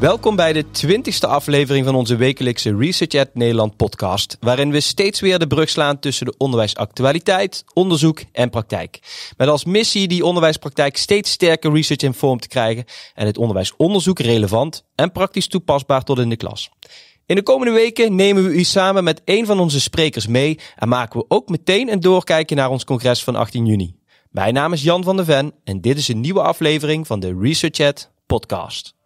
Welkom bij de twintigste aflevering van onze wekelijkse Research at Nederland podcast, waarin we steeds weer de brug slaan tussen de onderwijsactualiteit, onderzoek en praktijk. Met als missie die onderwijspraktijk steeds sterker research informed te krijgen en het onderwijsonderzoek relevant en praktisch toepasbaar tot in de klas. In de komende weken nemen we u samen met een van onze sprekers mee en maken we ook meteen een doorkijkje naar ons congres van 18 juni. Mijn naam is Jan van der Ven en dit is een nieuwe aflevering van de Research at podcast.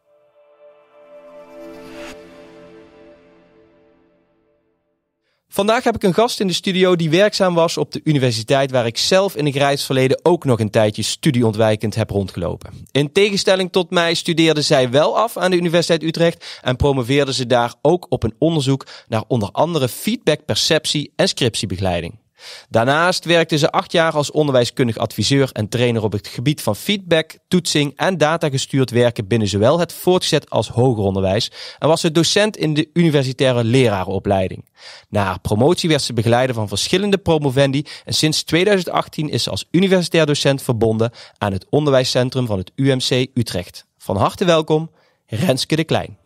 Vandaag heb ik een gast in de studio die werkzaam was op de universiteit waar ik zelf in het verleden ook nog een tijdje studieontwijkend heb rondgelopen. In tegenstelling tot mij studeerde zij wel af aan de Universiteit Utrecht en promoveerde ze daar ook op een onderzoek naar onder andere feedback, perceptie en scriptiebegeleiding. Daarnaast werkte ze acht jaar als onderwijskundig adviseur en trainer op het gebied van feedback, toetsing en datagestuurd werken binnen zowel het voortgezet als hoger onderwijs en was ze docent in de universitaire lerarenopleiding. Na haar promotie werd ze begeleider van verschillende promovendi en sinds 2018 is ze als universitair docent verbonden aan het onderwijscentrum van het UMC Utrecht. Van harte welkom, Renske de Klein.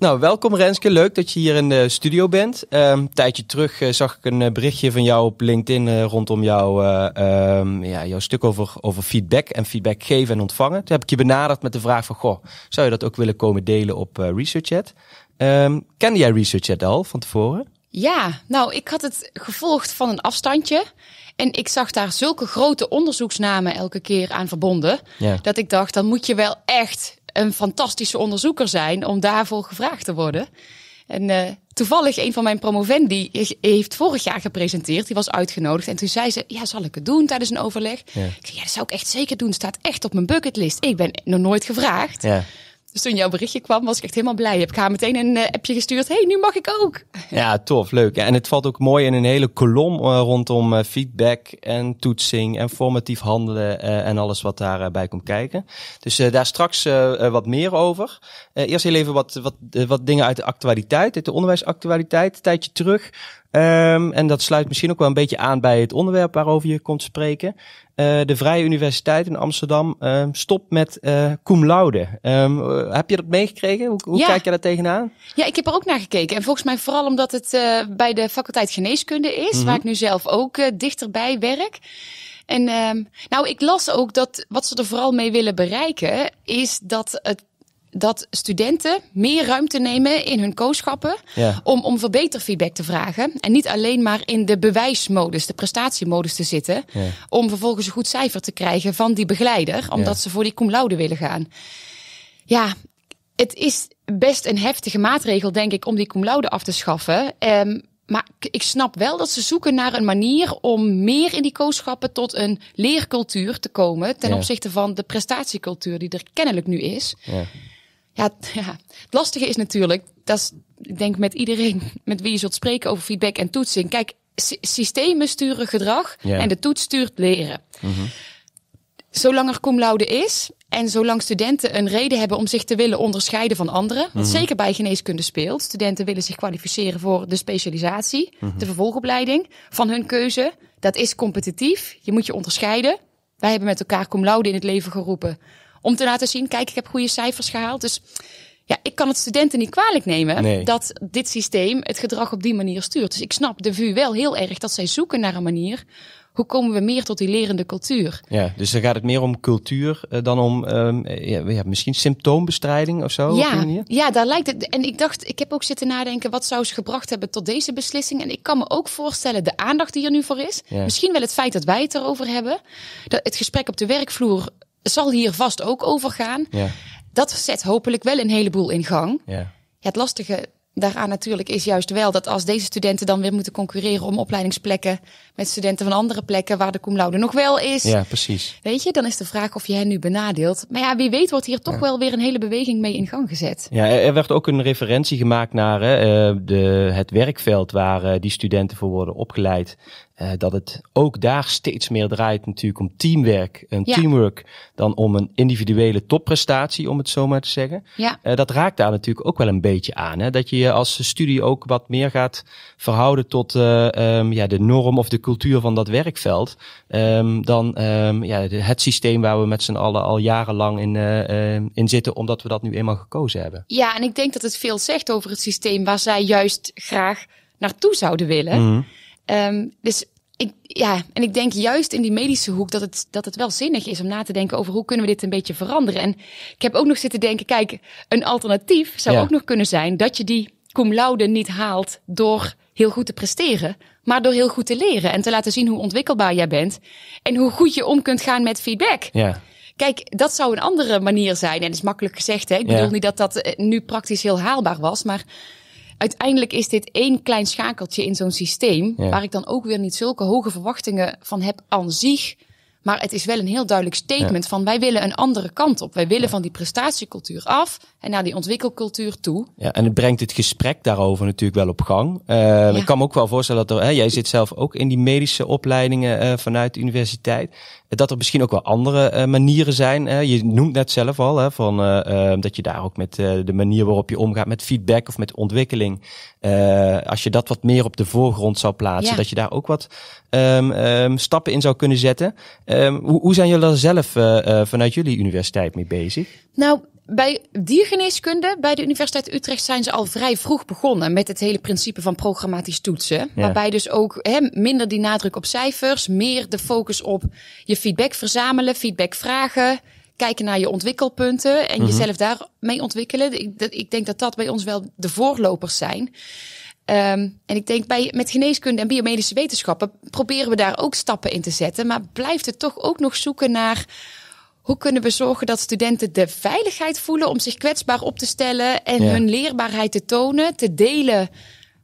Nou, welkom Renske. Leuk dat je hier in de studio bent. Ehm, een tijdje terug eh, zag ik een eh, berichtje van jou op LinkedIn eh, rondom jou, ehm, ja, jouw stuk over, over feedback en feedback geven en ontvangen. Toen heb ik je benaderd met de vraag van, goh, zou je dat ook willen komen delen op Research Um, ehm, kende jij Research Chat al van tevoren? Ja, nou, ik had het gevolgd van een afstandje. En ik zag daar zulke grote onderzoeksnamen elke keer aan verbonden. Dat ik dacht, dan moet je wel echt een fantastische onderzoeker zijn om daarvoor gevraagd te worden. En eh, toevallig een van mijn promovendi heeft vorig jaar gepresenteerd. Die was uitgenodigd. En toen zei ze, ja, zal ik het doen tijdens een overleg? Ja. Ik zei, ja, dat zou ik echt zeker doen. staat echt op mijn bucketlist. Ik ben nog nooit gevraagd. Ja. Dus toen jouw berichtje kwam, was ik echt helemaal blij. Heb ik haar meteen een eh, appje gestuurd. hey, nu mag ik ook. Ja, tof, leuk. En het valt ook mooi in een hele kolom eh, rondom eh, feedback en toetsing en formatief handelen en alles wat daarbij komt kijken. Dus daar straks wat meer over. Eerst heel even wat, wat, wat dingen uit de actualiteit, uit de onderwijsactualiteit, een tijdje terug. Ehm, en dat sluit misschien ook wel een beetje aan bij het onderwerp waarover je komt spreken. Eh, de Vrije Universiteit in Amsterdam ehm, stopt met uh, cum laude. Ehm, eh, heb je dat meegekregen? Hoe, hoe kijk je daar tegenaan? Ja, ik heb er ook naar gekeken. En volgens mij vooral omdat het bij de faculteit geneeskunde is, mhm. waar ik nu zelf ook dichterbij werk. En ehm, nou, ik las ook dat wat ze er vooral mee willen bereiken, is dat het dat studenten meer ruimte nemen in hun kooschappen om, om verbeterfeedback te vragen. En niet alleen maar in de bewijsmodus, de prestatiemodus te zitten. Om vervolgens een goed cijfer te krijgen van die begeleider, omdat ze voor die cum laude willen gaan. Ja, het is best een heftige maatregel, denk ik, om die cum laude af te schaffen. Ehm, maar ik snap wel dat ze zoeken naar een manier om meer in die kooschappen tot een leercultuur te komen. Ten opzichte van de prestatiecultuur die er kennelijk nu is. Ja, het lastige is natuurlijk, dat is, ik denk met iedereen met wie je zult spreken over feedback en toetsing. Kijk, systemen sturen gedrag en de toets stuurt leren. Mhm. Zolang er cum laude is en zolang studenten een reden hebben om zich te willen onderscheiden van anderen, mhm. zeker bij geneeskunde speelt, studenten willen zich kwalificeren voor de specialisatie, mhm. de vervolgopleiding van hun keuze. Dat is competitief. Je moet je onderscheiden. Wij hebben met elkaar cum laude in het leven geroepen om te laten zien, kijk, ik heb goede cijfers gehaald. Dus ja, ik kan het studenten niet kwalijk nemen dat dit systeem het gedrag op die manier stuurt. Dus ik snap de VU wel heel erg dat zij zoeken naar een manier. Hoe komen we meer tot die lerende cultuur? Ja, dus dan gaat het meer om cultuur eh, dan om ehm, ja, misschien symptoombestrijding of zo? Ja, ja, daar lijkt het. En ik dacht, ik heb ook zitten nadenken, wat zou ze gebracht hebben tot deze beslissing? En ik kan me ook voorstellen, de aandacht die er nu voor is. Misschien wel het feit dat wij het erover hebben. Dat het gesprek op de werkvloer zal hier vast ook over gaan. Ja. Dat zet hopelijk wel een heleboel in gang. Ja. het lastige daaraan natuurlijk is juist wel dat als deze studenten dan weer moeten concurreren om opleidingsplekken met studenten van andere plekken waar de cum laude nog wel is. Ja, precies. Weet je, dan is de vraag of je hen nu benadeelt. Maar ja, wie weet wordt hier toch wel weer een hele beweging mee in gang gezet. Ja, er werd ook een referentie gemaakt naar eh, de, het werkveld waar eh, die studenten voor worden opgeleid. Eh, dat het ook daar steeds meer draait natuurlijk om teamwerk en ja. teamwork dan om een individuele topprestatie, om het zo maar te zeggen. Ja. Eh, dat raakt daar natuurlijk ook wel een beetje aan. Hè? Dat je je als studie ook wat meer gaat verhouden tot eh, ehm, ja, de norm of de cultuur van dat werkveld. Ehm, dan ehm, ja, het systeem waar we met z'n allen al jarenlang in, in zitten, omdat we dat nu eenmaal gekozen hebben. Ja, en ik denk dat het veel zegt over het systeem waar zij juist graag naartoe zouden willen. Mm Ehm, dus ik, ja, en ik denk juist in die medische hoek dat het, dat het wel zinnig is om na te denken over hoe kunnen we dit een beetje veranderen. En ik heb ook nog zitten denken, kijk, een alternatief zou ook nog kunnen zijn dat je die cum laude niet haalt door heel goed te presteren, maar door heel goed te leren en te laten zien hoe ontwikkelbaar jij bent en hoe goed je om kunt gaan met feedback. Ja. Kijk, dat zou een andere manier zijn. En dat is makkelijk gezegd. Hè? Ik bedoel niet dat dat eh, nu praktisch heel haalbaar was, maar uiteindelijk is dit één klein schakeltje in zo'n systeem. Waar ik dan ook weer niet zulke hoge verwachtingen van heb aan zich. Maar het is wel een heel duidelijk statement van wij willen een andere kant op. Wij willen van die prestatiecultuur af en naar die ontwikkelcultuur toe. Ja, en het brengt het gesprek daarover natuurlijk wel op gang. Eh, ik kan me ook wel voorstellen dat er, hè, jij zit zelf ook in die medische opleidingen eh, vanuit de universiteit. Dat er misschien ook wel andere eh, manieren zijn. je noemt net zelf al hè, van, dat je daar ook met de manier waarop je omgaat met feedback of met ontwikkeling. als je dat wat meer op de voorgrond zou plaatsen, dat je daar ook wat ehm, ehm, stappen in zou kunnen zetten. Ehm, hoe, hoe, zijn jullie daar zelf eh, eh, vanuit jullie universiteit mee bezig? Nou, bij diergeneeskunde bij de Universiteit Utrecht zijn ze al vrij vroeg begonnen met het hele principe van programmatisch toetsen. Waarbij dus ook minder die nadruk op cijfers, meer de focus op je feedback verzamelen, feedback vragen. Kijken naar je ontwikkelpunten en jezelf mhm. daar jezelf daarmee ontwikkelen. Ik, ik denk dat dat bij ons wel de voorlopers zijn. Ehm, en ik denk bij, met geneeskunde en biomedische wetenschappen proberen we daar ook stappen in te zetten. Maar blijft het toch ook nog zoeken naar hoe kunnen we zorgen dat studenten de veiligheid voelen om zich kwetsbaar op te stellen en hun leerbaarheid te tonen, te delen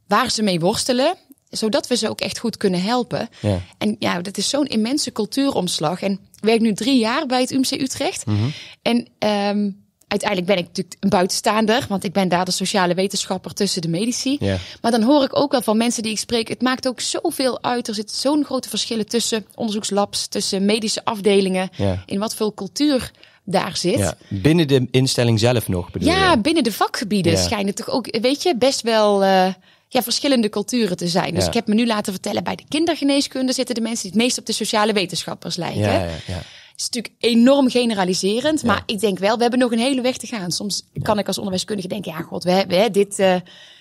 waar ze mee worstelen, zodat we ze ook echt goed kunnen helpen. Ja. En ja, dat is zo'n immense cultuuromslag. En ik werk nu drie jaar bij het UMC Utrecht. Mhm. En ehm, uiteindelijk ben ik natuurlijk een buitenstaander, want ik ben daar de sociale wetenschapper tussen de medici. Maar dan hoor ik ook wel van mensen die ik spreek, het maakt ook zoveel uit. Er zitten zo'n grote verschillen tussen onderzoekslabs, tussen medische afdelingen, in wat voor cultuur daar zit. Ja, binnen de instelling zelf nog bedoel Ja, binnen de vakgebieden schijnen toch ook, weet je, best wel... Eh, ja, verschillende culturen te zijn. Dus ik heb me nu laten vertellen, bij de kindergeneeskunde zitten de mensen die het meest op de sociale wetenschappers lijken. Ja, ja, is natuurlijk enorm generaliserend. Maar ik denk wel, we hebben nog een hele weg te gaan. Soms kan ik als onderwijskundige denken, ja god, we, dit, eh,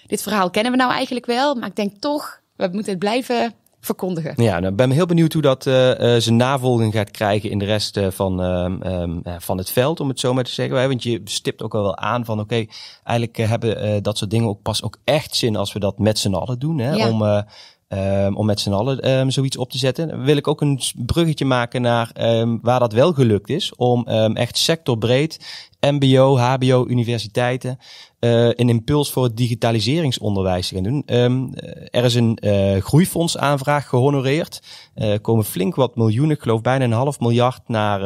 dit verhaal kennen we nou eigenlijk wel. Maar ik denk toch, we moeten het blijven verkondigen. Ja, nou, ben heel benieuwd hoe dat uh, zijn navolging gaat krijgen in de rest van, ehm, ehm, van het veld, om het zo maar te zeggen. Want je stipt ook al wel aan van, oké, eigenlijk hebben dat soort dingen ook pas ook echt zin als we dat met z'n allen doen. Hè? Om Ehm, om met z'n allen ehm, zoiets op te zetten. wil ik ook een bruggetje maken naar ehm, waar dat wel gelukt is. Om echt sectorbreed, MBO, HBO, universiteiten, eh, een impuls voor het digitaliseringsonderwijs te gaan doen. Ehm, eh, er is een eh, groeifondsaanvraag gehonoreerd. Er komen flink wat miljoenen, ik geloof bijna een half miljard, naar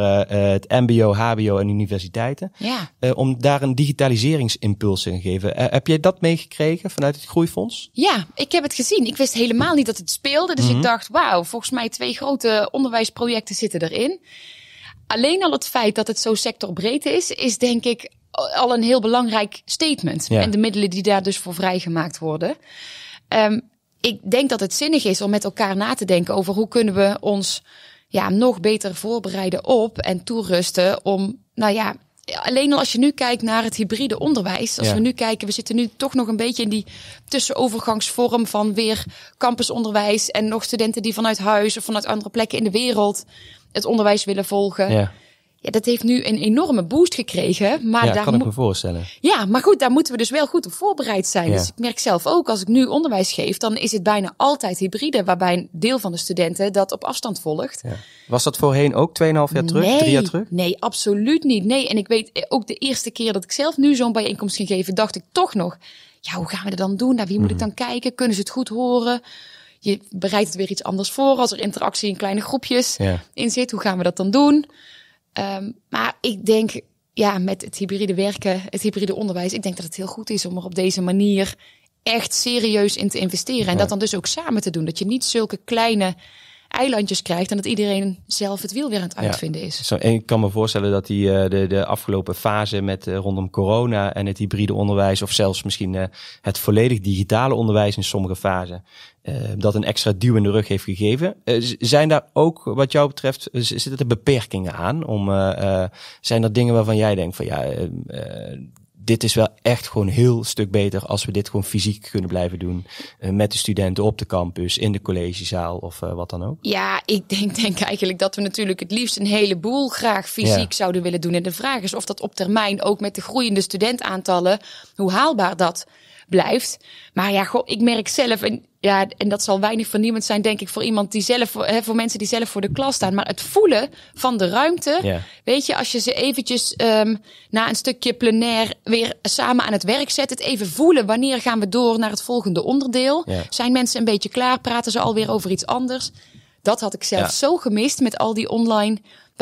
het MBO, HBO en universiteiten. Ja. om daar een digitaliseringsimpuls in te geven. heb jij dat meegekregen vanuit het groeifonds? Ja, ik heb het gezien. Ik wist helemaal niet dat het speelde. Dus ik mhm. dacht, wauw, volgens mij twee grote onderwijsprojecten zitten erin alleen al het feit dat het zo sectorbreed is, is denk ik al een heel belangrijk statement. En de middelen die daar dus voor vrijgemaakt worden. Ehm, ik denk dat het zinnig is om met elkaar na te denken over hoe kunnen we ons ja, nog beter voorbereiden op en toerusten om, nou ja, alleen al als je nu kijkt naar het hybride onderwijs, als we nu kijken, we zitten nu toch nog een beetje in die tussenovergangsvorm van weer campusonderwijs en nog studenten die vanuit huis of vanuit andere plekken in de wereld het onderwijs willen volgen. Ja. Ja, dat heeft nu een enorme boost gekregen. Maar ja, daar kan ik me voorstellen. Ja, maar goed, daar moeten we dus wel goed op voorbereid zijn. Dus ik merk zelf ook, als ik nu onderwijs geef, dan is het bijna altijd hybride, waarbij een deel van de studenten dat op afstand volgt. Ja. Was dat voorheen ook 2,5 jaar terug, 3 jaar terug? Nee, absoluut niet. Nee, en ik weet eh, ook de eerste keer dat ik zelf nu zo'n bijeenkomst ging geven, dacht ik toch nog, ja, hoe gaan we dat dan doen? Naar wie moet ik mhm. dan kijken? Kunnen ze het goed horen? Je bereidt het weer iets anders voor als er interactie in kleine groepjes in zit. Hoe gaan we dat dan doen? Ehm, maar ik denk, ja, met het hybride werken, het hybride onderwijs, ik denk dat het heel goed is om er op deze manier echt serieus in te investeren. En dat dan dus ook samen te doen. Dat je niet zulke kleine eilandjes krijgt en dat iedereen zelf het wiel weer aan het uitvinden is. zo, ik kan me voorstellen dat die, eh, de, de afgelopen fase met eh, rondom corona en het hybride onderwijs, of zelfs misschien eh, het volledig digitale onderwijs in sommige fasen, eh, dat een extra duw in de rug heeft gegeven. Eh, zijn daar ook, wat jou betreft, zitten er beperkingen aan? Om, eh, zijn er dingen waarvan jij denkt van ja, dit is wel echt gewoon heel stuk beter als we dit gewoon fysiek kunnen blijven doen. met de studenten op de campus, in de collegezaal of wat dan ook. Ja, ik denk, denk eigenlijk dat we natuurlijk het liefst een heleboel graag fysiek zouden willen doen. En de vraag is of dat op termijn ook met de groeiende studentaantallen, hoe haalbaar dat blijft. Maar ja, goh, ik merk zelf, en, ja, en dat zal weinig vernieuwend zijn, denk ik, voor iemand die zelf, hè, eh, voor mensen die zelf voor de klas staan. Maar het voelen van de ruimte. Ja. Weet je, als je ze eventjes ehm, na een stukje plenair weer samen aan het werk zet, het even voelen. Wanneer gaan we door naar het volgende onderdeel? Zijn mensen een beetje klaar? Praten ze alweer over iets anders? Dat had ik zelf zo gemist met al die online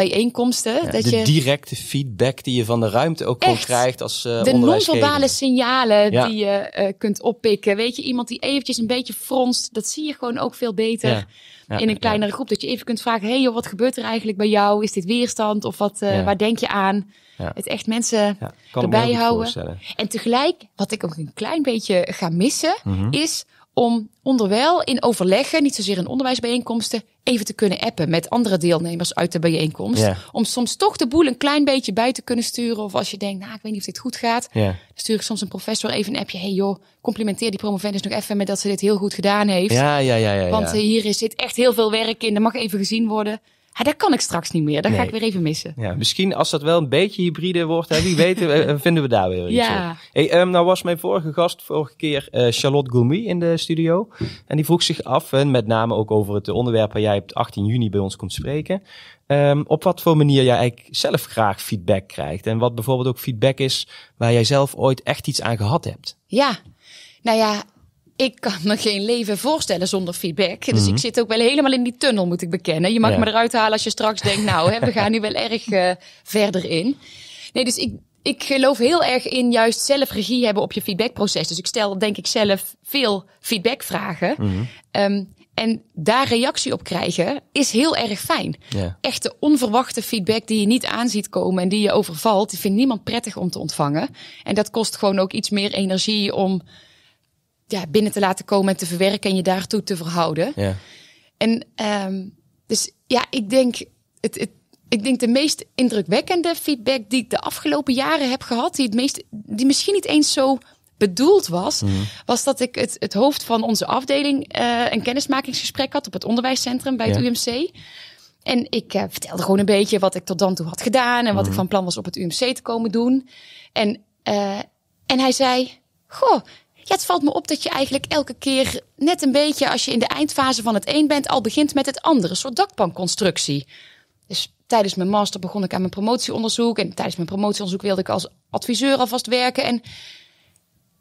bijeenkomsten. Ja, dat de directe feedback die je van de ruimte ook krijgt als eh, De non-verbale signalen die je eh, kunt oppikken. Weet je, iemand die eventjes een beetje fronst, dat zie je gewoon ook veel beter in een kleinere groep. Dat je even kunt vragen, hey joh, wat gebeurt er eigenlijk bij jou? Is dit weerstand of wat, eh, waar denk je aan? Het echt mensen erbij houden. En tegelijk, wat ik ook een klein beetje ga missen, mhm. is om onderwijl in overleggen, niet zozeer in onderwijsbijeenkomsten, even te kunnen appen met andere deelnemers uit de bijeenkomst. Om soms toch de boel een klein beetje bij te kunnen sturen. Of als je denkt, nou, ik weet niet of dit goed gaat. stuur ik soms een professor even een appje. hey joh, complimenteer die promovendus nog even met dat ze dit heel goed gedaan heeft. Ja, ja, ja. ja Want eh, hier is, zit echt heel veel werk in. Dat mag even gezien worden ja, ah, dat kan ik straks niet meer. Dat ga ik weer even missen. Ja, misschien als dat wel een beetje hybride wordt, hè, wie weet, eh, eh, vinden we daar weer iets ja. Hey, ehm, nou was mijn vorige gast vorige keer eh, Charlotte Gourmy in de studio. En die vroeg zich af, en met name ook over het onderwerp waar jij op 18 juni bij ons komt spreken. Ehm, op wat voor manier jij eigenlijk zelf graag feedback krijgt. En wat bijvoorbeeld ook feedback is waar jij zelf ooit echt iets aan gehad hebt. Ja, nou ja, ik kan me geen leven voorstellen zonder feedback. Dus ik mhm. zit ook wel helemaal in die tunnel, moet ik bekennen. Je mag ja. me eruit halen als je straks denkt, nou, hè, we gaan nu wel erg eh, verder in. Nee, dus ik, ik geloof heel erg in juist zelf regie hebben op je feedbackproces. Dus ik stel, denk ik, zelf veel feedbackvragen. Mhm. Ehm, en daar reactie op krijgen is heel erg fijn. Echte onverwachte feedback die je niet aanziet komen en die je overvalt, die vindt niemand prettig om te ontvangen. En dat kost gewoon ook iets meer energie om ja, binnen te laten komen en te verwerken en je daartoe te verhouden. Ja. En ehm, dus ja, ik denk, het, het, ik denk de meest indrukwekkende feedback die ik de afgelopen jaren heb gehad, die, het meest, die misschien niet eens zo bedoeld was, mhm. was dat ik het, het hoofd van onze afdeling uh, een kennismakingsgesprek had op het onderwijscentrum bij het UMC. En ik eh, vertelde gewoon een beetje wat ik tot dan toe had gedaan en wat ik mhm. van plan was op het UMC te komen doen. En, eh, en hij zei: Goh, het valt me op dat je eigenlijk elke keer net een beetje, als je in de eindfase van het een bent, al begint met het andere. soort dakpanconstructie. Dus tijdens mijn master begon ik aan mijn promotieonderzoek. En tijdens mijn promotieonderzoek wilde ik als adviseur alvast werken. En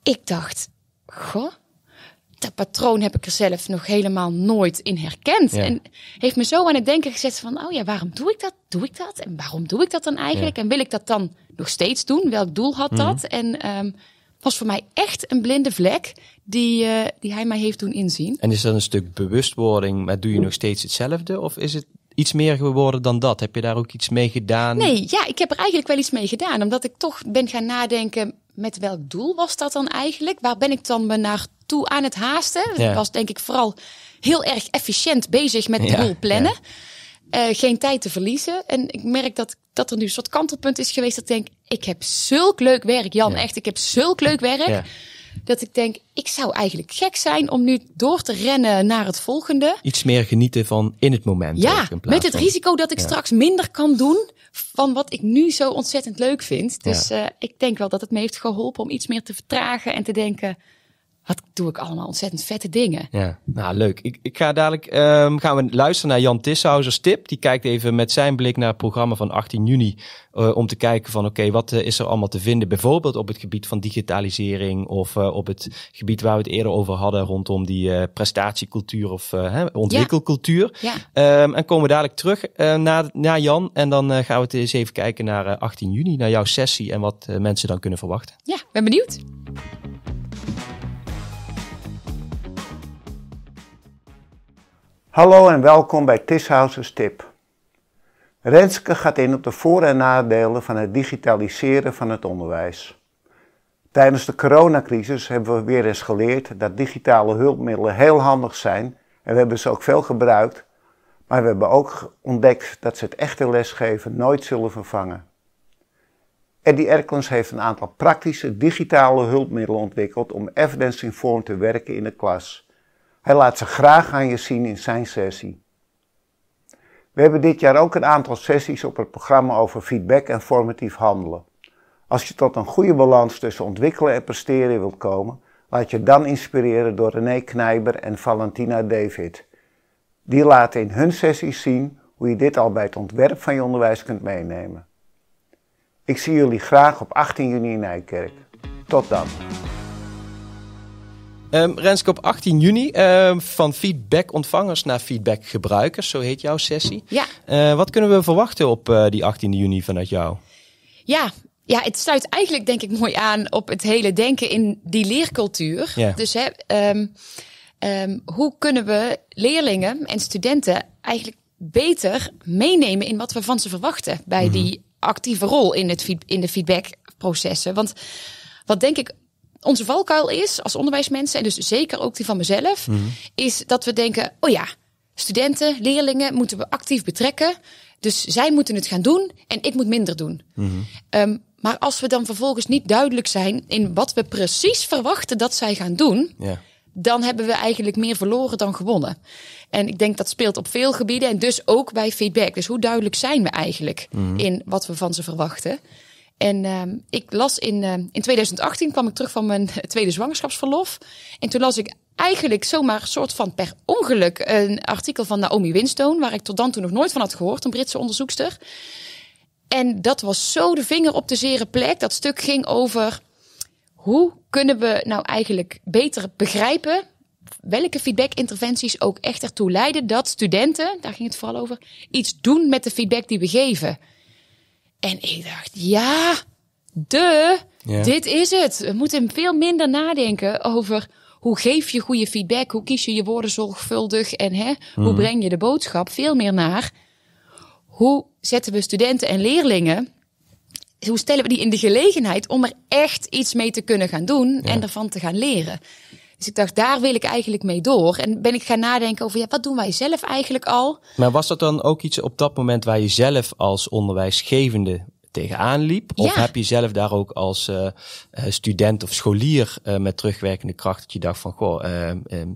ik dacht, goh, dat patroon heb ik er zelf nog helemaal nooit in herkend. En heeft me zo aan het denken gezet van, oh ja, waarom doe ik dat? Doe ik dat? En waarom doe ik dat dan eigenlijk? En wil ik dat dan nog steeds doen? Welk doel had mhm. dat? En um, was voor mij echt een blinde vlek die, eh, die hij mij heeft doen inzien. En is dat een stuk bewustwording, maar doe je nog steeds hetzelfde? Of is het iets meer geworden dan dat? Heb je daar ook iets mee gedaan? Nee, ja, ik heb er eigenlijk wel iets mee gedaan. Omdat ik toch ben gaan nadenken, met welk doel was dat dan eigenlijk? Waar ben ik dan me naartoe aan het haasten? Ja. Ik was denk ik vooral heel erg efficiënt bezig met de plannen. Eh, geen tijd te verliezen. En ik merk dat, dat er nu een soort kantelpunt is geweest. Dat ik denk, ik heb zulk leuk werk, Jan. Echt, ik heb zulk leuk werk. Dat ik denk, ik zou eigenlijk gek zijn om nu door te rennen naar het volgende. Iets meer genieten van in het moment. Ja, met het risico dat ik straks minder kan doen van wat ik nu zo ontzettend leuk vind. Dus eh, ik denk wel dat het me heeft geholpen om iets meer te vertragen en te denken wat doe ik allemaal ontzettend vette dingen. Ja, nou leuk. Ik, ik ga dadelijk ehm, gaan we luisteren naar Jan Tisshauser's tip. Die kijkt even met zijn blik naar het programma van 18 juni. Eh, om te kijken van oké, wat eh, is er allemaal te vinden? Bijvoorbeeld op het gebied van digitalisering of eh, op het gebied waar we het eerder over hadden rondom die prestatiecultuur of hè, ontwikkelcultuur. Ja. Ehm, en komen we dadelijk terug naar, naar Jan. En dan gaan we het eens even kijken naar 18 juni, naar jouw sessie en wat mensen dan kunnen verwachten. Ja, ben benieuwd. Hallo en welkom bij Tishouse's Tip. Renske gaat in op de voor- en nadelen van het digitaliseren van het onderwijs. Tijdens de coronacrisis hebben we weer eens geleerd dat digitale hulpmiddelen heel handig zijn en we hebben ze ook veel gebruikt, maar we hebben ook ontdekt dat ze het echte lesgeven nooit zullen vervangen. Eddie Erkens heeft een aantal praktische digitale hulpmiddelen ontwikkeld om evidence-informed te werken in de klas. Hij laat ze graag aan je zien in zijn sessie. We hebben dit jaar ook een aantal sessies op het programma over feedback en formatief handelen. Als je tot een goede balans tussen ontwikkelen en presteren wilt komen, laat je dan inspireren door René Knijber en Valentina David. Die laten in hun sessies zien hoe je dit al bij het ontwerp van je onderwijs kunt meenemen. Ik zie jullie graag op 18 juni in Nijkerk. Tot dan! Um, Renske, op 18 juni ehm, van feedback-ontvangers naar feedback-gebruikers, zo heet jouw sessie. Ja. Eh, wat kunnen we verwachten op eh, die 18 juni vanuit jou? Ja, ja, het sluit eigenlijk denk ik mooi aan op het hele denken in die leercultuur. Yeah. Dus hè, ehm, hoe kunnen we leerlingen en studenten eigenlijk beter meenemen in wat we van ze verwachten bij mhm. die actieve rol in, het, in de feedbackprocessen? Want wat denk ik onze valkuil is als onderwijsmensen, en dus zeker ook die van mezelf, mhm. is dat we denken: oh ja, studenten, leerlingen moeten we actief betrekken. Dus zij moeten het gaan doen en ik moet minder doen. Mhm. Ehm, maar als we dan vervolgens niet duidelijk zijn in wat we precies verwachten dat zij gaan doen. dan hebben we eigenlijk meer verloren dan gewonnen. En ik denk dat speelt op veel gebieden en dus ook bij feedback. Dus hoe duidelijk zijn we eigenlijk mhm. in wat we van ze verwachten? En ehm, ik las in, ehm, in 2018 kwam ik terug van mijn tweede zwangerschapsverlof. En toen las ik eigenlijk zomaar een soort van per ongeluk een artikel van Naomi Winstone, waar ik tot dan toe nog nooit van had gehoord, een Britse onderzoekster. En dat was zo de vinger op de zere plek. Dat stuk ging over hoe kunnen we nou eigenlijk beter begrijpen welke feedback-interventies ook echt ertoe leiden dat studenten, daar ging het vooral over, iets doen met de feedback die we geven. En ik dacht, ja, de, dit is het. We moeten veel minder nadenken over hoe geef je goede feedback, hoe kies je je woorden zorgvuldig en hè, hoe mhm. breng je de boodschap veel meer naar. Hoe zetten we studenten en leerlingen, hoe stellen we die in de gelegenheid om er echt iets mee te kunnen gaan doen en ervan te gaan leren? Dus ik dacht, daar wil ik eigenlijk mee door. En ben ik gaan nadenken over, ja, wat doen wij zelf eigenlijk al? Maar was dat dan ook iets op dat moment waar je zelf als onderwijsgevende tegenaan liep? Of heb je zelf daar ook als eh, eh, student of scholier eh, met terugwerkende kracht dat je dacht van, goh,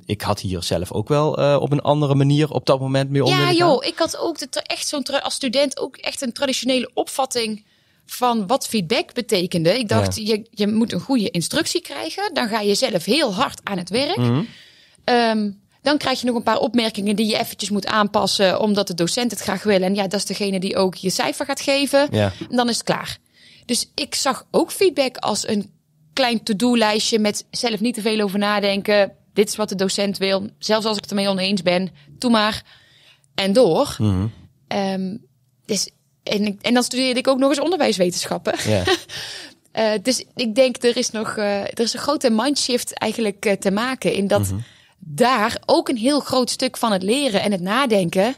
ik had hier zelf ook wel op een andere manier op dat moment mee om Ja, joh, ik had ook echt zo'n als student ook echt een traditionele opvatting van wat feedback betekende. Ik dacht, je, je moet een goede instructie krijgen. Dan ga je zelf heel hard aan het werk. Mhm. Ehm, dan krijg je nog een paar opmerkingen die je eventjes moet aanpassen, omdat de docent het graag wil. En ja, dat is degene die ook je cijfer gaat geven. En dan is het klaar. Dus ik zag ook feedback als een klein to-do-lijstje met zelf niet te veel over nadenken. Dit is wat de docent wil. Zelfs als ik het ermee oneens ben, doe maar. En door. Mm dus en, ik, en dan studeerde ik ook nog eens onderwijswetenschappen. Ja. Eh, dus ik denk, er is nog eh, er is een grote mindshift eigenlijk eh, te maken. In dat mhm. daar ook een heel groot stuk van het leren en het nadenken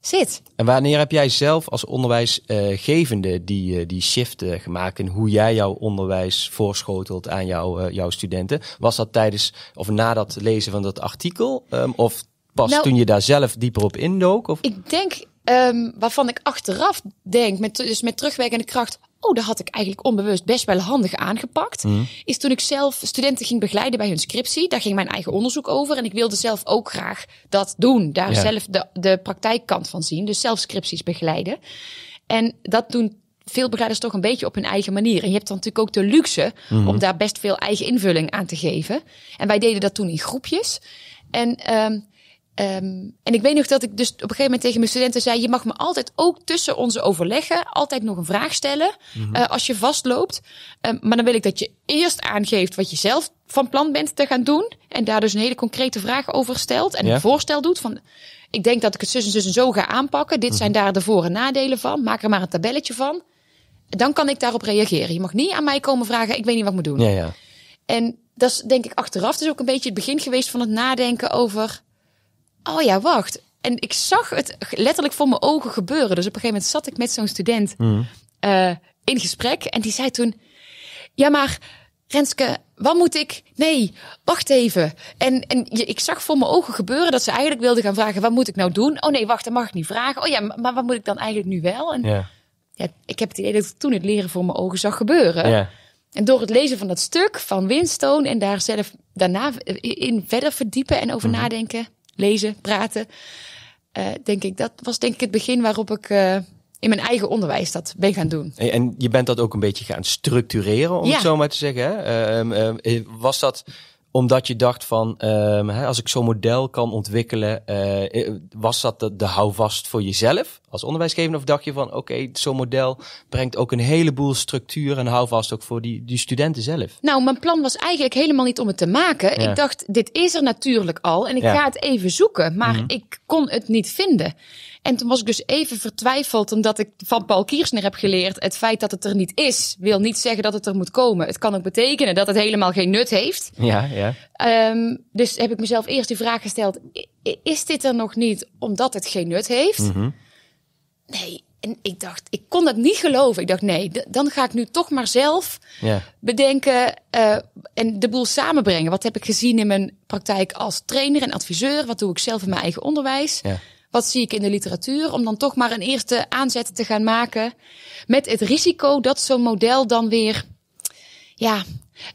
zit. En wanneer heb jij zelf als onderwijsgevende die, die shift gemaakt in hoe jij jouw onderwijs voorschotelt aan jouw jouw studenten? Was dat tijdens of na dat lezen van dat artikel? Ehm, of pas nou, toen je daar zelf dieper op indook? Of? Ik denk Um, waarvan ik achteraf denk, met, dus met terugwerkende kracht, oh, dat had ik eigenlijk onbewust best wel handig aangepakt. Mhm. Is toen ik zelf studenten ging begeleiden bij hun scriptie. Daar ging mijn eigen onderzoek over. En ik wilde zelf ook graag dat doen. Daar zelf de, de praktijkkant van zien. Dus zelf scripties begeleiden. En dat doen veel begeleiders toch een beetje op hun eigen manier. En je hebt dan natuurlijk ook de luxe mhm. om daar best veel eigen invulling aan te geven. En wij deden dat toen in groepjes. En um, Ehm, en ik weet nog dat ik dus op een gegeven moment tegen mijn studenten zei: Je mag me altijd ook tussen onze overleggen, altijd nog een vraag stellen mhm. eh, als je vastloopt. Ehm, maar dan wil ik dat je eerst aangeeft wat je zelf van plan bent te gaan doen. En daar dus een hele concrete vraag over stelt en een voorstel doet van. Ik denk dat ik het zus en zus en zo ga aanpakken. Dit zijn mhm. daar de voor- en nadelen van. Maak er maar een tabelletje van. Dan kan ik daarop reageren. Je mag niet aan mij komen vragen: Ik weet niet wat ik moet doen. Ja, ja. En dat is denk ik achteraf dus ook een beetje het begin geweest van het nadenken over oh ja, wacht. En ik zag het letterlijk voor mijn ogen gebeuren. Dus op een gegeven moment zat ik met zo'n student mhm. eh, in gesprek. En die zei toen, ja maar Renske, wat moet ik? Nee, wacht even. En, en ik zag voor mijn ogen gebeuren dat ze eigenlijk wilde gaan vragen: wat moet ik nou doen? Oh nee, wacht, dat mag ik niet vragen. Oh ja, maar wat moet ik dan eigenlijk nu wel? En ja. ik heb het idee dat toen het leren voor mijn ogen zag gebeuren. Ja. En door het lezen van dat stuk van Winstone en daar zelf daarna in verder verdiepen en over mhm. nadenken, lezen, praten. Eh, denk ik, dat was denk ik het begin waarop ik eh, in mijn eigen onderwijs dat ben gaan doen. En je bent dat ook een beetje gaan structureren, om het zo maar te zeggen. Ehm, ehm, eh, was dat omdat je dacht van, ehm, hè, als ik zo'n model kan ontwikkelen, eh, eh, was dat de, houvast voor jezelf als onderwijsgever? Of dacht je van, oké, zo'n model brengt ook een heleboel structuur en houvast ook voor die, die studenten zelf? Nou, mijn plan was eigenlijk helemaal niet om het te maken. Ik dacht, dit is er natuurlijk al en ik ga het even zoeken. Maar mhm. ik kon het niet vinden. En toen was ik dus even vertwijfeld, omdat ik van Paul Kiersner heb geleerd: het feit dat het er niet is, wil niet zeggen dat het er moet komen. Het kan ook betekenen dat het helemaal geen nut heeft. Ja, ja. Ehm, dus heb ik mezelf eerst die vraag gesteld: is dit er nog niet omdat het geen nut heeft? Mhm. Nee, en ik dacht, ik kon dat niet geloven. Ik dacht, nee, dan ga ik nu toch maar zelf ja. bedenken eh, en de boel samenbrengen. Wat heb ik gezien in mijn praktijk als trainer en adviseur? Wat doe ik zelf in mijn eigen onderwijs? Ja wat zie ik in de literatuur, om dan toch maar een eerste aanzet te gaan maken met het risico dat zo'n model dan weer, ja,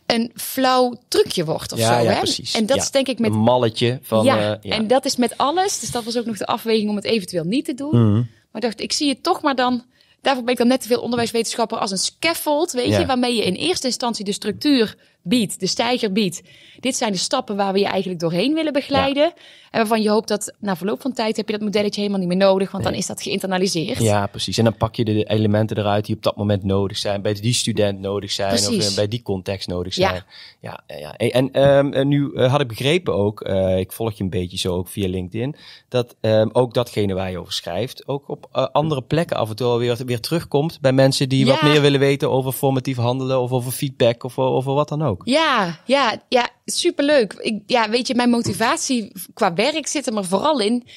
een flauw trucje wordt of zo. Ja, hè? Precies. En dat is denk ik met... Een malletje van... Ja, eh, ja, en dat is met alles. Dus dat was ook nog de afweging om het eventueel niet te doen. Mhm. Maar dacht, ik zie het toch maar dan... Daarvoor ben ik dan net te veel onderwijswetenschapper als een scaffold, weet je? Waarmee je in eerste instantie de structuur biedt, de stijger biedt. Dit zijn de stappen waar we je eigenlijk doorheen willen begeleiden. En waarvan je hoopt dat na verloop van tijd heb je dat modelletje helemaal niet meer nodig, want dan is dat geïnternaliseerd. Ja, precies. En dan pak je de elementen eruit die op dat moment nodig zijn, bij die student nodig zijn of eh, bij die context nodig zijn. Ja, eh, ja, ja. En ehm, eh, nu had ik begrepen ook, ik volg je een beetje zo ook via LinkedIn, dat ehm, ook datgene waar je over schrijft, ook op andere plekken af en toe weer, weer terugkomt bij mensen die wat meer willen weten over formatief handelen of over feedback of over wat dan ook. Ja, ja, ja superleuk. Ik, ja, weet je, mijn motivatie qua werk zit er maar vooral in.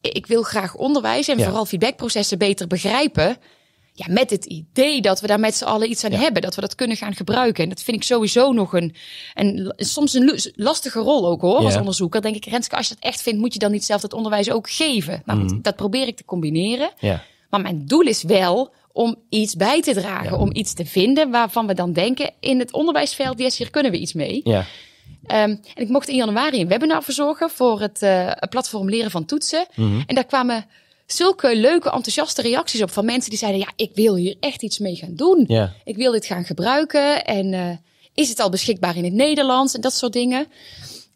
Ik wil graag onderwijs en vooral feedbackprocessen beter begrijpen. Ja, met het idee dat we daar met z'n allen iets aan hebben. Dat we dat kunnen gaan gebruiken. En dat vind ik sowieso nog een, en soms een lastige rol ook hoor, als onderzoeker. Denk ik, Renske, als je dat echt vindt, moet je dan niet zelf dat onderwijs ook geven. Nou, mm. dat probeer ik te combineren. Ja. Maar mijn doel is wel om iets bij te dragen, om iets te vinden waarvan we dan denken in het onderwijsveld, yes, hier kunnen we iets mee. Ja. Ehm, en ik mocht in januari een webinar verzorgen voor het eh, platform Leren van Toetsen. Mhm. En daar kwamen zulke leuke, enthousiaste reacties op van mensen die zeiden: Ja, ik wil hier echt iets mee gaan doen. Ik wil dit gaan gebruiken. En eh, is het al beschikbaar in het Nederlands en dat soort dingen.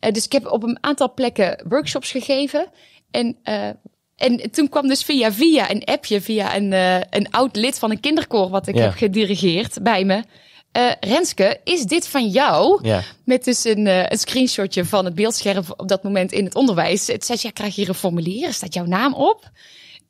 Eh, dus ik heb op een aantal plekken workshops gegeven. En en toen kwam dus via via een appje, via een, eh, een oud lid van een kinderkoor wat ik heb gedirigeerd bij me. Uh, Renske, is dit van jou? Met dus een, eh, een, screenshotje van het beeldscherm op dat moment in het onderwijs. Het zei, ja, krijg hier een formulier, staat jouw naam op?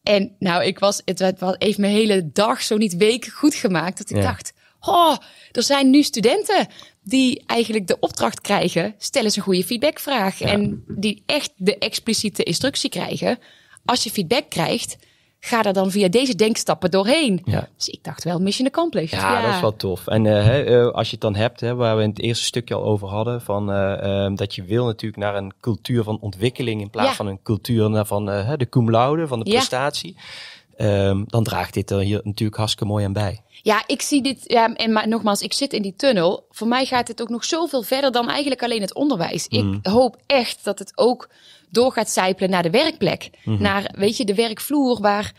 En nou, ik was, het, het heeft mijn hele dag, zo niet week, goed gemaakt. Dat ik dacht, oh, er zijn nu studenten die eigenlijk de opdracht krijgen. stellen ze een goede feedbackvraag. En die echt de expliciete instructie krijgen als je feedback krijgt, ga daar dan via deze denkstappen doorheen. Dus ik dacht wel, mission accomplished. Ja, ja. dat is wel tof. En eh, eh, als je het dan hebt, waar we in het eerste stukje al over hadden, van, eh, ehm, dat je wil natuurlijk naar een cultuur van ontwikkeling in plaats van een cultuur van de cum laude, van de prestatie. Ehm, dan draagt dit er hier natuurlijk hartstikke mooi aan bij. Ja, ik zie dit, en maar nogmaals, ik zit in die tunnel. Voor mij gaat het ook nog zoveel verder dan eigenlijk alleen het onderwijs. Ik mm. hoop echt dat het ook door gaat zijpelen naar de werkplek. Mhm. Naar, weet je, de werkvloer waar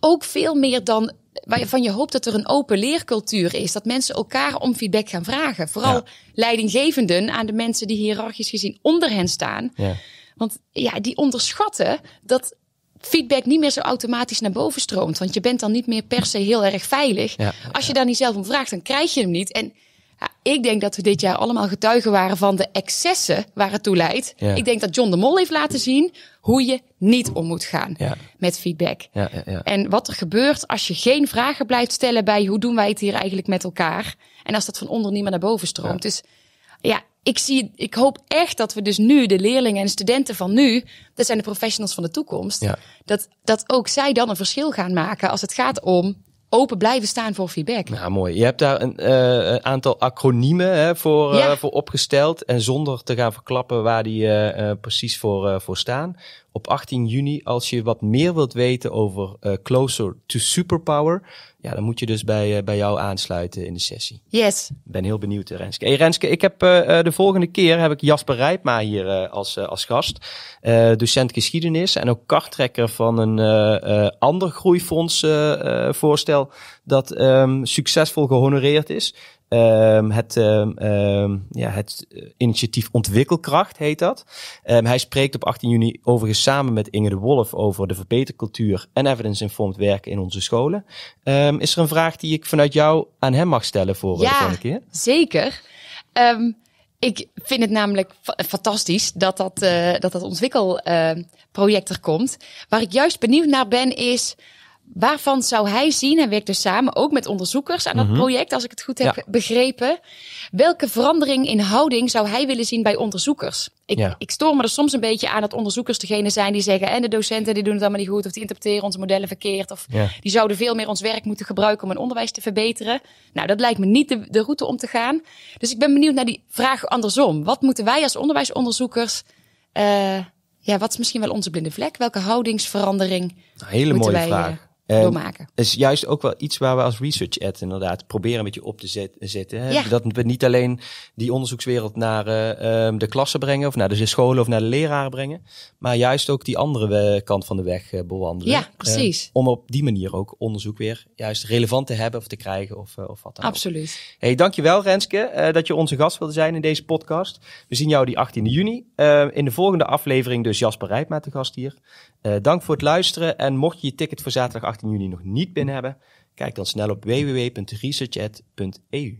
ook veel meer dan waarvan je hoopt dat er een open leercultuur is. Dat mensen elkaar om feedback gaan vragen. Vooral leidinggevenden aan de mensen die hiërarchisch gezien onder hen staan. Want ja, die onderschatten dat feedback niet meer zo automatisch naar boven stroomt. Want je bent dan niet meer per se heel erg veilig. Als je daar niet zelf om vraagt, dan krijg je hem niet. En ik denk dat we dit jaar allemaal getuigen waren van de excessen waar het toe leidt. Ik denk dat John de Mol heeft laten zien hoe je niet om moet gaan ja. met feedback. En wat er gebeurt als je geen vragen blijft stellen bij hoe doen wij het hier eigenlijk met elkaar. En als dat van onder niet meer naar boven stroomt. Dus ja, ik, zie, ik hoop echt dat we dus nu, de leerlingen en studenten van nu, dat zijn de professionals van de toekomst, dat, dat ook zij dan een verschil gaan maken als het gaat om open blijven staan voor feedback. Nou, mooi. Je hebt daar een eh, aantal acroniemen hè, voor, eh, voor opgesteld. En zonder te gaan verklappen waar die eh, precies voor, voor staan op 18 juni. Als je wat meer wilt weten over eh, Closer to Superpower, ja, dan moet je dus bij, eh, bij jou aansluiten in de sessie. Yes. Ben heel benieuwd, eh, Renske. Hey, Renske, ik heb de volgende keer heb ik Jasper Rijpma hier als, als gast. docent geschiedenis en ook karttrekker van een ander groeifonds voorstel dat ehm, succesvol gehonoreerd is. Ehm, het, ehm, ehm, ja, het eh, initiatief Ontwikkelkracht heet dat. hij spreekt op 18 juni overigens samen met Inge de Wolf over de verbetercultuur en evidence-informed werken in onze scholen. is er een vraag die ik vanuit jou aan hem mag stellen voor eh, ja, de volgende keer? Zeker. ik vind het namelijk fantastisch dat dat, eh, dat, dat ontwikkelproject er komt. Waar ik juist benieuwd naar ben is waarvan zou hij zien, hij werkt dus samen ook met onderzoekers aan dat mhm. project, als ik het goed heb begrepen. Welke verandering in houding zou hij willen zien bij onderzoekers? Ik, ik stoor me er soms een beetje aan dat onderzoekers degene zijn die zeggen, en de docenten die doen het allemaal niet goed, of die interpreteren onze modellen verkeerd, of die zouden veel meer ons werk moeten gebruiken om hun onderwijs te verbeteren. Nou, dat lijkt me niet de, route om te gaan. Dus ik ben benieuwd naar die vraag andersom. Wat moeten wij als onderwijsonderzoekers eh, ja, wat is misschien wel onze blinde vlek? Welke houdingsverandering? Nou, hele mooie vraag. Eh, Ehm, doormaken. maken. is juist ook wel iets waar we als research ad inderdaad proberen een beetje op te zet, zetten. Hè? Dat we niet alleen die onderzoekswereld naar eh, ehm, de klassen brengen, of naar de scholen of naar de leraren brengen, maar juist ook die andere kant van de weg eh, bewandelen. Ja, precies. Ehm, om op die manier ook onderzoek weer juist relevant te hebben of te krijgen of, eh, of wat dan Absoluut. Ook. dankjewel Renske dat je onze gast wilde zijn in deze podcast. We zien jou die 18 juni. in de volgende aflevering dus Jasper Rijpma te gast hier. Eh, dank voor het luisteren en mocht je je ticket voor zaterdag 18 juni nog niet binnen hebben, kijk dan snel op www.researchat.eu.